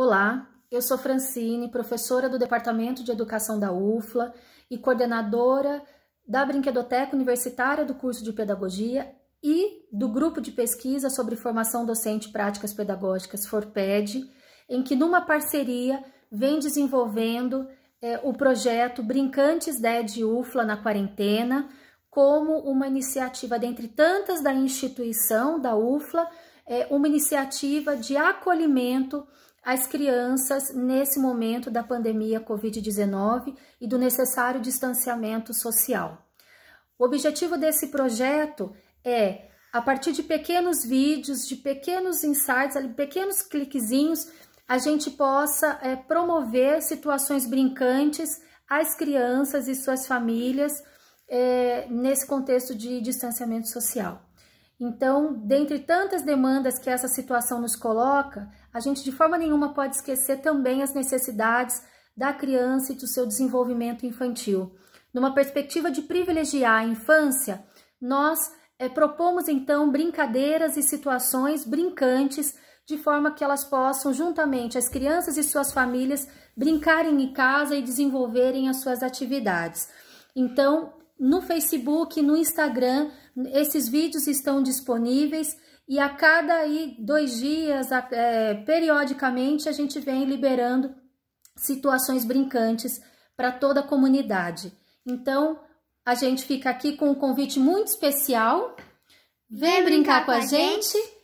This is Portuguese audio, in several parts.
Olá, eu sou Francine, professora do Departamento de Educação da UFLA e coordenadora da Brinquedoteca Universitária do curso de Pedagogia e do grupo de pesquisa sobre formação docente e práticas pedagógicas FORPED, em que numa parceria vem desenvolvendo é, o projeto Brincantes DED UFLA na quarentena, como uma iniciativa dentre tantas da instituição da UFLA é, uma iniciativa de acolhimento às crianças nesse momento da pandemia Covid-19 e do necessário distanciamento social. O objetivo desse projeto é, a partir de pequenos vídeos, de pequenos insights, pequenos cliquezinhos, a gente possa é, promover situações brincantes às crianças e suas famílias é, nesse contexto de distanciamento social. Então, dentre tantas demandas que essa situação nos coloca, a gente de forma nenhuma pode esquecer também as necessidades da criança e do seu desenvolvimento infantil. Numa perspectiva de privilegiar a infância, nós é, propomos então brincadeiras e situações brincantes de forma que elas possam, juntamente as crianças e suas famílias, brincarem em casa e desenvolverem as suas atividades. Então, no Facebook, no Instagram, esses vídeos estão disponíveis e a cada aí, dois dias, é, periodicamente, a gente vem liberando situações brincantes para toda a comunidade. Então, a gente fica aqui com um convite muito especial. Vem, Vem brincar, brincar, com a gente, gente,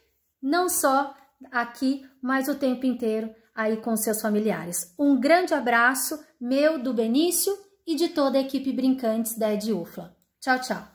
não só aqui, mas o tempo inteiro aí com seus familiares. Um grande abraço meu, do Benício e de toda a equipe Brincantes da EdUFLA. Tchau, tchau!